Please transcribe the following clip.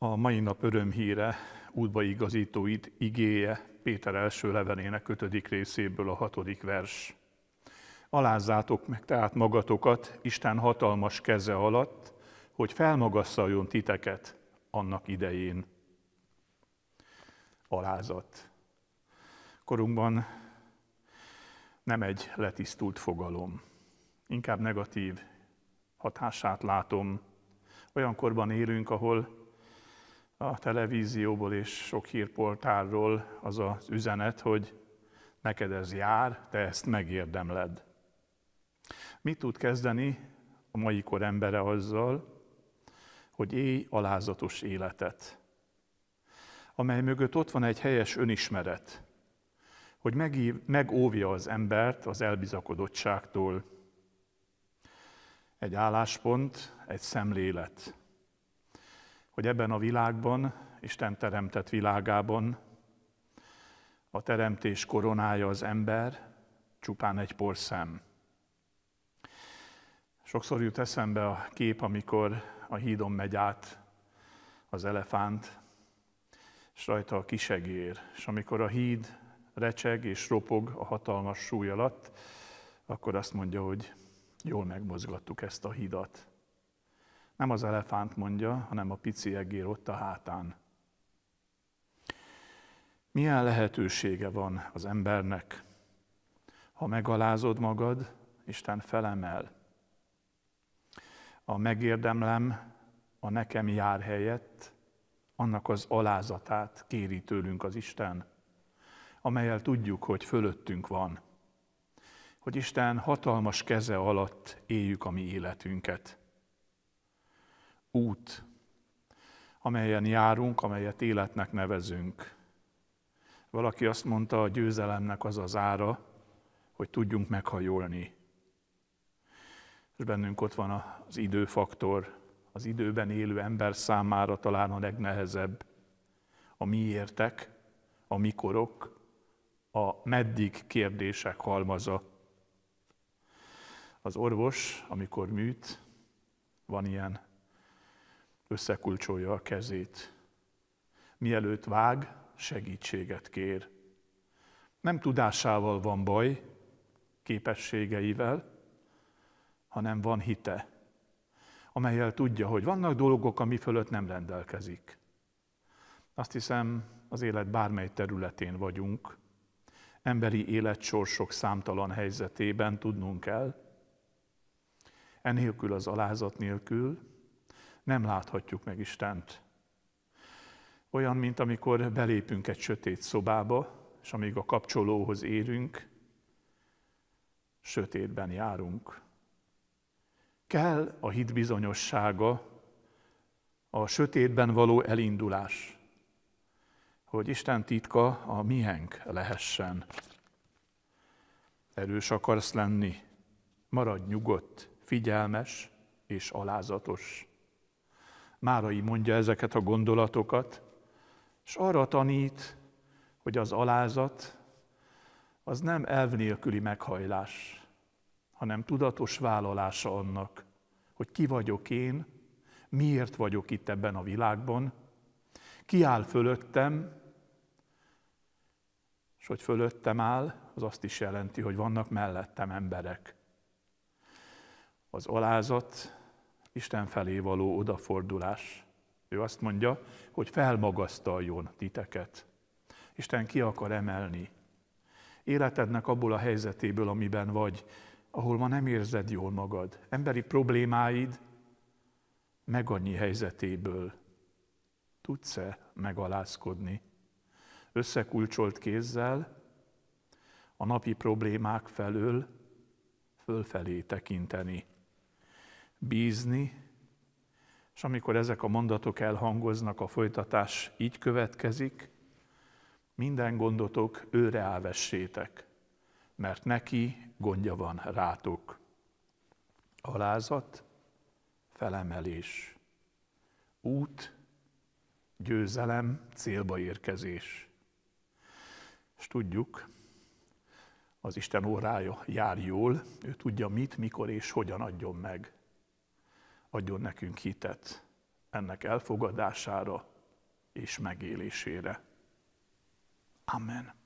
a mai nap örömhíre, útbaigazítóit igéje Péter első levelének ötödik részéből a hatodik vers. Alázzátok meg tehát magatokat Isten hatalmas keze alatt, hogy felmagasszaljon titeket annak idején. Alázat. Korunkban nem egy letisztult fogalom. Inkább negatív hatását látom. Olyan korban élünk, ahol a televízióból és sok hírportálról az az üzenet, hogy neked ez jár, te ezt megérdemled. Mit tud kezdeni a mai kor embere azzal, hogy élj alázatos életet, amely mögött ott van egy helyes önismeret, hogy megív, megóvja az embert az elbizakodottságtól. Egy álláspont, egy szemlélet hogy ebben a világban, Isten teremtett világában a teremtés koronája az ember csupán egy porszem. Sokszor jut eszembe a kép, amikor a hídon megy át az elefánt, és rajta a kisegér. És amikor a híd recseg és ropog a hatalmas súly alatt, akkor azt mondja, hogy jól megmozgattuk ezt a hidat. Nem az elefánt mondja, hanem a pici egér ott a hátán. Milyen lehetősége van az embernek? Ha megalázod magad, Isten felemel. A megérdemlem, a nekem jár helyett, annak az alázatát kéri tőlünk az Isten, amelyel tudjuk, hogy fölöttünk van, hogy Isten hatalmas keze alatt éljük a mi életünket út, amelyen járunk, amelyet életnek nevezünk. Valaki azt mondta, a győzelemnek az az ára, hogy tudjunk meghajolni. És bennünk ott van az időfaktor, az időben élő ember számára talán a legnehezebb. A miértek, a mikorok, a meddig kérdések halmaza. Az orvos, amikor műt, van ilyen összekulcsolja a kezét. Mielőtt vág, segítséget kér. Nem tudásával van baj, képességeivel, hanem van hite, amelyel tudja, hogy vannak dolgok, ami fölött nem rendelkezik. Azt hiszem, az élet bármely területén vagyunk, emberi életsorsok számtalan helyzetében tudnunk kell, enélkül az alázat nélkül, nem láthatjuk meg Istent. Olyan, mint amikor belépünk egy sötét szobába, és amíg a kapcsolóhoz érünk, sötétben járunk. Kell a hit bizonyossága, a sötétben való elindulás, hogy Isten titka a miénk lehessen. Erős akarsz lenni, maradj nyugodt, figyelmes és alázatos. Márai mondja ezeket a gondolatokat, és arra tanít, hogy az alázat az nem elv nélküli meghajlás, hanem tudatos vállalása annak, hogy ki vagyok én, miért vagyok itt ebben a világban, ki áll fölöttem, és hogy fölöttem áll, az azt is jelenti, hogy vannak mellettem emberek. Az alázat Isten felé való odafordulás. Ő azt mondja, hogy felmagasztaljon titeket. Isten ki akar emelni. Életednek abból a helyzetéből, amiben vagy, ahol ma nem érzed jól magad, emberi problémáid, meg annyi helyzetéből. Tudsz-e megalázkodni? Összekulcsolt kézzel, a napi problémák felől fölfelé tekinteni bízni, és amikor ezek a mondatok elhangoznak, a folytatás így következik, minden gondotok őre elvessétek, mert neki gondja van rátok. Alázat, felemelés, út, győzelem, célba érkezés. És tudjuk, az Isten órája jár jól, ő tudja mit, mikor és hogyan adjon meg adjon nekünk hitet ennek elfogadására és megélésére. Amen.